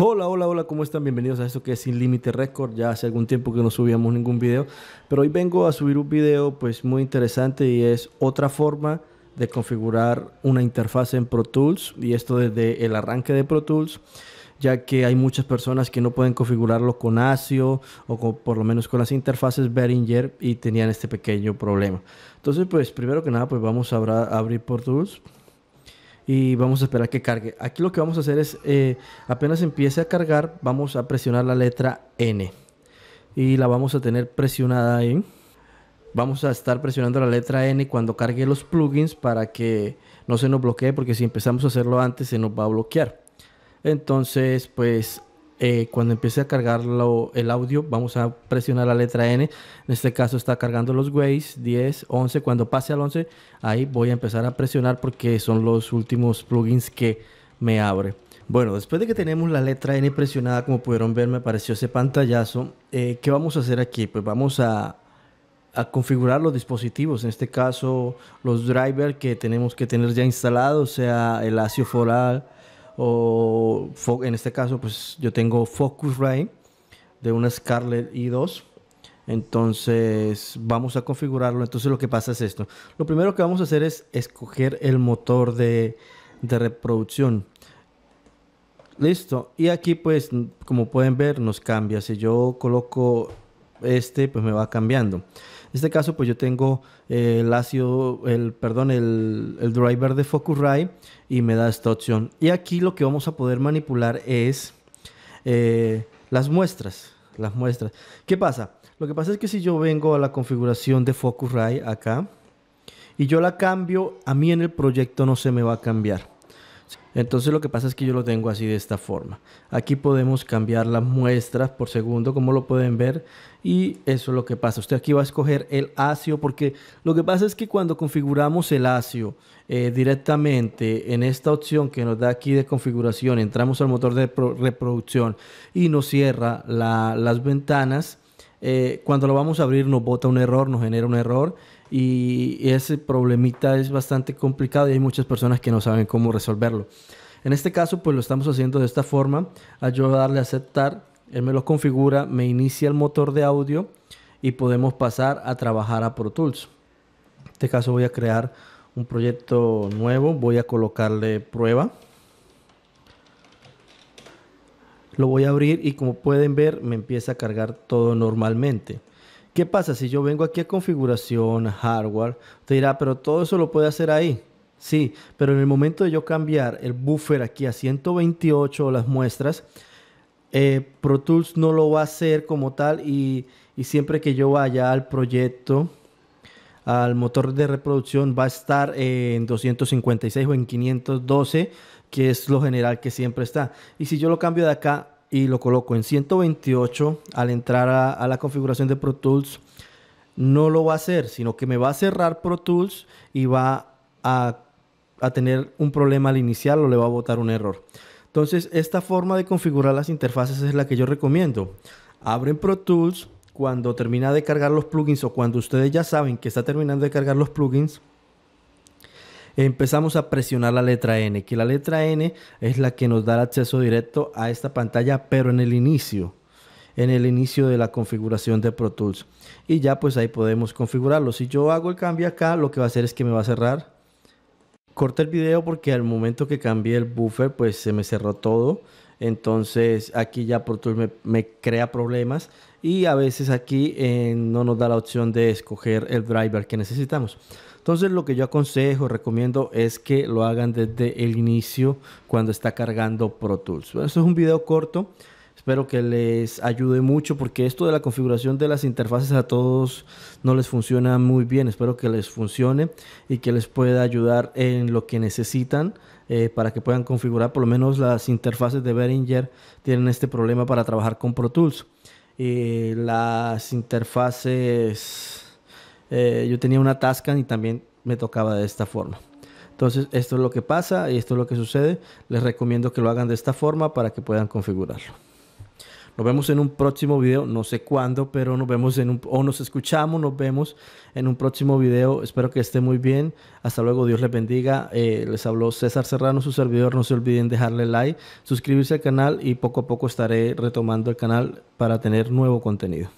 Hola, hola, hola, ¿cómo están? Bienvenidos a esto que es Sin Límite Record. Ya hace algún tiempo que no subíamos ningún video, pero hoy vengo a subir un video pues muy interesante y es otra forma de configurar una interfaz en Pro Tools y esto desde el arranque de Pro Tools ya que hay muchas personas que no pueden configurarlo con ASIO o por lo menos con las interfaces Behringer y tenían este pequeño problema. Entonces, pues primero que nada, pues vamos a abrir Pro Tools y vamos a esperar que cargue. Aquí lo que vamos a hacer es, eh, apenas empiece a cargar, vamos a presionar la letra N. Y la vamos a tener presionada ahí. Vamos a estar presionando la letra N cuando cargue los plugins para que no se nos bloquee, porque si empezamos a hacerlo antes se nos va a bloquear. Entonces, pues eh, cuando empiece a cargar el audio, vamos a presionar la letra N. En este caso está cargando los Waze 10, 11. Cuando pase al 11, ahí voy a empezar a presionar porque son los últimos plugins que me abre. Bueno, después de que tenemos la letra N presionada, como pudieron ver, me apareció ese pantallazo. Eh, ¿Qué vamos a hacer aquí? Pues vamos a, configurar los dispositivos, en este caso los drivers que tenemos que tener ya instalados, sea el ASIO Foral, o en este caso pues yo tengo Focusrite de una Scarlett i2 entonces vamos a configurarlo entonces lo que pasa es esto lo primero que vamos a hacer es escoger el motor de, de reproducción listo y aquí pues como pueden ver nos cambia si yo coloco este pues me va cambiando. En este caso, pues yo tengo el el, perdón, el, driver de Focusrite y me da esta opción. Y aquí lo que vamos a poder manipular es eh, las muestras. Las muestras. ¿Qué pasa? Lo que pasa es que si yo vengo a la configuración de Focusrite acá y yo la cambio, a mí en el proyecto no se me va a cambiar. Entonces lo que pasa es que yo lo tengo así de esta forma. Aquí podemos cambiar las muestras por segundo, como lo pueden ver. Y eso es lo que pasa. Usted aquí va a escoger el ASIO porque lo que pasa es que cuando configuramos el ASIO eh, directamente en esta opción que nos da aquí de configuración, entramos al motor de reproducción y nos cierra las ventanas. Eh, cuando lo vamos a abrir nos bota un error, nos genera un error y ese problemita es bastante complicado y hay muchas personas que no saben cómo resolverlo. En este caso, pues lo estamos haciendo de esta forma, voy a darle a aceptar, él me lo configura, me inicia el motor de audio y podemos pasar a trabajar a Pro Tools. En este caso voy a crear un proyecto nuevo, voy a colocarle prueba. Lo voy a abrir y como pueden ver me empieza a cargar todo normalmente. ¿Qué pasa si yo vengo aquí a configuración, hardware? Te dirá, pero todo eso lo puede hacer ahí. Sí, pero en el momento de yo cambiar el buffer aquí a 128 las muestras, eh, Pro Tools no lo va a hacer como tal y, y siempre que yo vaya al proyecto, al motor de reproducción va a estar en 256 o en 512, que es lo general que siempre está. Y si yo lo cambio de acá y lo coloco en 128 al entrar a, la configuración de Pro Tools no lo va a hacer sino que me va a cerrar Pro Tools y va a, a tener un problema al inicial o le va a botar un error entonces esta forma de configurar las interfaces es la que yo recomiendo abren Pro Tools cuando termina de cargar los plugins o cuando ustedes ya saben que está terminando de cargar los plugins empezamos a presionar la letra N, que la letra N es la que nos da acceso directo a esta pantalla, pero en el inicio en el inicio de la configuración de Pro Tools y ya pues ahí podemos configurarlo si yo hago el cambio acá lo que va a hacer es que me va a cerrar corte el video porque al momento que cambié el buffer pues se me cerró todo entonces aquí ya Pro Tools me, crea problemas y a veces aquí eh, no nos da la opción de escoger el driver que necesitamos. Entonces lo que yo aconsejo, recomiendo es que lo hagan desde el inicio cuando está cargando Pro Tools. Bueno, esto es un video corto. Espero que les ayude mucho porque esto de la configuración de las interfaces a todos no les funciona muy bien. Espero que les funcione y que les pueda ayudar en lo que necesitan eh, para que puedan configurar. Por lo menos las interfaces de Behringer tienen este problema para trabajar con Pro Tools. las interfaces, eh, yo tenía una Tascan y también me tocaba de esta forma. Entonces, esto es lo que pasa y esto es lo que sucede. Les recomiendo que lo hagan de esta forma para que puedan configurarlo. Nos vemos en un próximo video, no sé cuándo, pero nos vemos en un, o nos escuchamos, nos vemos en un próximo video. Espero que esté muy bien. Hasta luego, Dios les bendiga. Eh, les habló César Serrano, su servidor. No se olviden dejarle like, suscribirse al canal y poco a poco estaré retomando el canal para tener nuevo contenido.